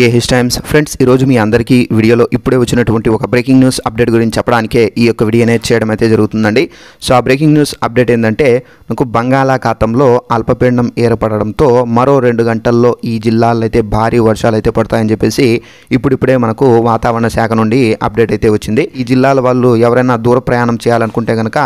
ఏ his times friends ఈరోజు మీ అందరికీ వీడియోలో ఇప్పుడే వచ్చినటువంటి ఒక బ్రేకింగ్ న్యూస్ అప్డేట్ గురించి చెప్పడానికే ఈ యొక్క వీడియో అనేది చేయడం అయితే జరుగుతుందండి సో ఆ బ్రేకింగ్ న్యూస్ అప్డేట్ ఏంటంటే నాకు బంగాళాఖాతంలో అల్పపీడనం ఏర్పడడంతో మరో రెండు గంటల్లో ఈ జిల్లాలైతే అయితే భారీ వర్షాలు అయితే పడతాయని చెప్పేసి ఇప్పుడిప్పుడే మనకు వాతావరణ శాఖ నుండి అప్డేట్ అయితే వచ్చింది ఈ జిల్లాల వాళ్ళు ఎవరైనా దూర ప్రయాణం చేయాలనుకుంటే కనుక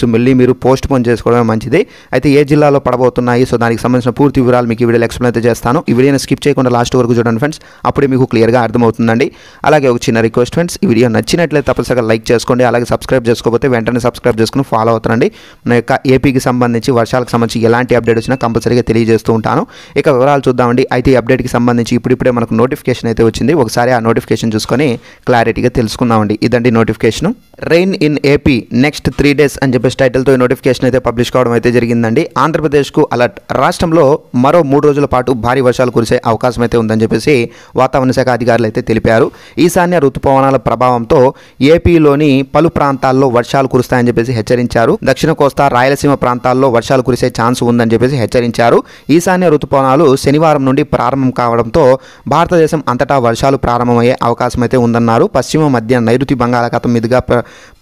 సో మళ్ళీ మీరు పోస్ట్ పోన్ చేసుకోవడమే మంచిది అయితే ఏ జిల్లాలో పడబోతున్నాయి సో దానికి సంబంధించిన పూర్తి వివరాలు మీకు ఈ వీడియోలో ఎక్స్ప్లెయిన్ అయితే చేస్తాను ఈ వీడియోని స్కిప్ చేయకుండా లాస్ట్ వరకు చూడండి చేస్తున్నాను ఫ్రెండ్స్ అప్పుడే మీకు క్లియర్గా అర్థమవుతుందండి అలాగే ఒక చిన్న రిక్వెస్ట్ ఫ్రెండ్స్ ఈ వీడియో నచ్చినట్లయితే తప్పనిసరిగా లైక్ చేసుకోండి అలాగే సబ్స్క్రైబ్ చేసుకోకపోతే వెంటనే సబ్స్క్రైబ్ చేసుకుని ఫాలో అవుతానండి నా యొక్క ఏపీకి సంబంధించి వర్షాలకు సంబంధించి ఎలాంటి అప్డేట్ వచ్చినా కంపల్సరీగా తెలియజేస్తూ ఉంటాను ఇక వివరాలు చూద్దామండి అయితే ఈ అప్డేట్కి సంబంధించి ఇప్పుడిప్పుడే మనకు నోటిఫికేషన్ అయితే వచ్చింది ఒకసారి ఆ నోటిఫికేషన్ చూసుకొని క్లారిటీగా తెలుసుకుందామండి ఇదండి notification rain in AP next three days అని చెప్పేసి టైటిల్తో నోటిఫికేషన్ అయితే పబ్లిష్ కావడం అయితే జరిగిందండి ఆంధ్రప్రదేశ్కు అలర్ట్ రాష్ట్రంలో మరో మూడు రోజుల పాటు భారీ వర్షాలు కురిసే అవకాశం అయితే ఉందని చెప్పేసి చేసి వాతావరణ శాఖ అధికారులు అయితే తెలిపారు ఈశాన్య రుతుపవనాల ప్రభావంతో ఏపీలోని పలు ప్రాంతాల్లో వర్షాలు కురుస్తాయని చెప్పేసి హెచ్చరించారు దక్షిణ కోస్తా రాయలసీమ ప్రాంతాల్లో వర్షాలు కురిసే ఛాన్స్ ఉందని చెప్పేసి హెచ్చరించారు ఈశాన్య రుతుపవనాలు శనివారం నుండి ప్రారంభం కావడంతో భారతదేశం అంతటా వర్షాలు ప్రారంభమయ్యే అవకాశం అయితే ఉందన్నారు పశ్చిమ మధ్య నైరుతి బంగాళాఖాతం మీదుగా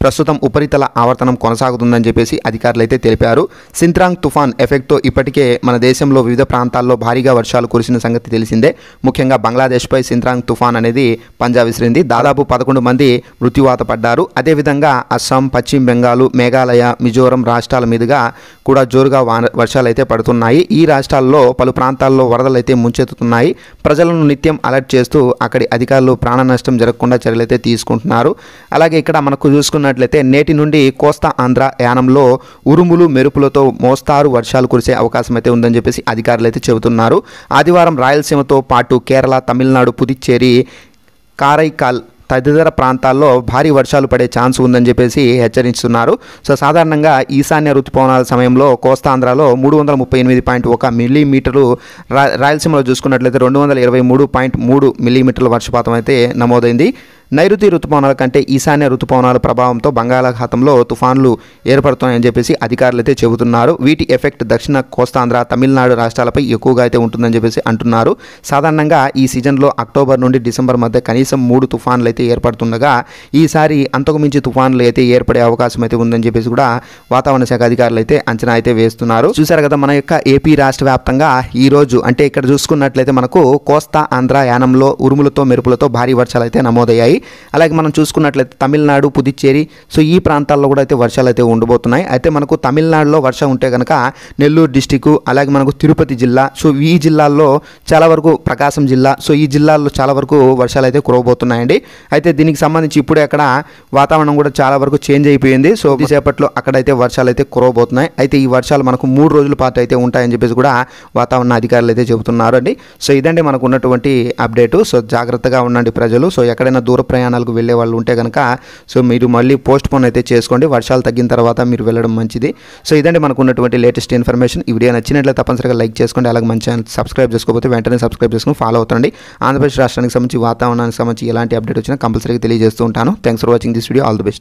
ప్రస్తుతం ఉపరితల ఆవర్తనం కొనసాగుతుందని చెప్పేసి అధికారులు అయితే తెలిపారు సింత్రాంగ్ తుఫాన్ ఎఫెక్ట్తో ఇప్పటికే మన దేశంలో వివిధ ప్రాంతాల్లో భారీగా వర్షాలు కురిసిన సంగతి తెలిసిందే ముఖ్యంగా బంగ్లాదేశ్పై సింత్రాంగ్ తుఫాన్ అనేది పంజా విసిరింది దాదాపు పదకొండు మంది మృత్యువాత పడ్డారు అదేవిధంగా అస్సాం పశ్చిమ బెంగాల్ మేఘాలయ మిజోరం రాష్ట్రాల మీదుగా కూడా జోరుగా వర్షాలు అయితే పడుతున్నాయి ఈ రాష్ట్రాల్లో పలు ప్రాంతాల్లో వరదలైతే ముంచెత్తుతున్నాయి ప్రజలను నిత్యం అలర్ట్ చేస్తూ అక్కడి అధికారులు ప్రాణ నష్టం జరగకుండా చర్యలైతే తీసుకుంటున్నారు అలాగే ఇక్కడ మనకు చూసుకున్న చూసుకున్నట్లయితే నేటి నుండి కోస్తా ఆంధ్ర యానంలో ఉరుములు మెరుపులతో మోస్తారు వర్షాలు కురిసే అవకాశం అయితే ఉందని చెప్పేసి అధికారులు అయితే చెబుతున్నారు ఆదివారం రాయలసీమతో పాటు కేరళ తమిళనాడు పుదుచ్చేరి కారైకాల్ తదితర ప్రాంతాల్లో భారీ వర్షాలు పడే ఛాన్స్ ఉందని చెప్పేసి హెచ్చరిస్తున్నారు సో సాధారణంగా ఈశాన్య ఋతుపవనాల సమయంలో కోస్తాంధ్రలో మూడు వందల ముప్పై ఎనిమిది పాయింట్ ఒక మిల్లీమీటర్లు రాయలసీమలో చూసుకున్నట్లయితే రెండు వందల ఇరవై మూడు పాయింట్ మూడు మిల్లీమీటర్ల వర్షపాతం అయితే నమోదైంది నైరుతి రుతుపవనాల కంటే ఈశాన్య రుతుపవనాల ప్రభావంతో బంగాళాఖాతంలో తుఫాన్లు ఏర్పడుతున్నాయని చెప్పేసి అధికారులు అయితే చెబుతున్నారు వీటి ఎఫెక్ట్ దక్షిణ కోస్తాంధ్ర తమిళనాడు రాష్ట్రాలపై ఎక్కువగా అయితే ఉంటుందని చెప్పేసి అంటున్నారు సాధారణంగా ఈ సీజన్లో అక్టోబర్ నుండి డిసెంబర్ మధ్య కనీసం మూడు తుఫాన్లు అయితే ఏర్పడుతుండగా ఈసారి అంతకుమించి తుఫాన్లు అయితే ఏర్పడే అవకాశం అయితే ఉందని చెప్పేసి కూడా వాతావరణ శాఖ అధికారులు అయితే అంచనా అయితే వేస్తున్నారు చూసారు కదా మన యొక్క ఏపీ రాష్ట్ర వ్యాప్తంగా ఈ రోజు అంటే ఇక్కడ చూసుకున్నట్లయితే మనకు కోస్తా ఆంధ్ర యానంలో ఉరుములతో మెరుపులతో భారీ వర్షాలు అయితే నమోదయ్యాయి అలాగే మనం చూసుకున్నట్లయితే తమిళనాడు పుదుచ్చేరి సో ఈ ప్రాంతాల్లో కూడా అయితే వర్షాలు అయితే ఉండబోతున్నాయి అయితే మనకు తమిళనాడులో వర్షం ఉంటే కనుక నెల్లూరు డిస్టిక్ అలాగే మనకు తిరుపతి జిల్లా సో ఈ జిల్లాల్లో చాలా వరకు ప్రకాశం జిల్లా సో ఈ జిల్లాల్లో చాలా వరకు వర్షాలు అయితే కురవబోతున్నాయండి అయితే దీనికి సంబంధించి ఇప్పుడే అక్కడ వాతావరణం కూడా చాలా వరకు చేంజ్ అయిపోయింది సో కొద్దిసేపట్లో అక్కడైతే వర్షాలు అయితే కురవబోతున్నాయి అయితే ఈ వర్షాలు మనకు మూడు రోజుల పాటు అయితే ఉంటాయని చెప్పేసి కూడా వాతావరణ అధికారులు అయితే చెబుతున్నారు అండి సో ఇదండి మనకు ఉన్నటువంటి అప్డేటు సో జాగ్రత్తగా ఉండండి ప్రజలు సో ఎక్కడైనా దూర ప్రయాణాలకు వెళ్ళే వాళ్ళు ఉంటే కనుక సో మీరు మళ్ళీ పోస్ట్ పోన్ అయితే చేసుకోండి వర్షాలు తగ్గిన తర్వాత మీరు వెళ్ళడం మంచిది సో ఇదండి మనకు ఉన్నటువంటి లేటెస్ట్ ఇన్ఫర్మేషన్ ఈ వీడియో నచ్చినట్లయితే తప్పనిసరిగా లైక్ చేసుకోండి అలాగే మంచి ఛానల్ సబ్స్క్రైబ్ చేసుకోకపోతే వెంటనే సబ్స్క్రైబ్ చేసుకుని ఫాలో అవుతుంది ఆంధ్రప్రదేశ్ రాష్ట్రానికి సంబంధించి వాతావరణానికి సంబంధించి ఎలాంటి అప్డేట్ వచ్చినా కంపల్సరీగా తెలియజేస్తూ ఉంటాను thanks for watching this video all the best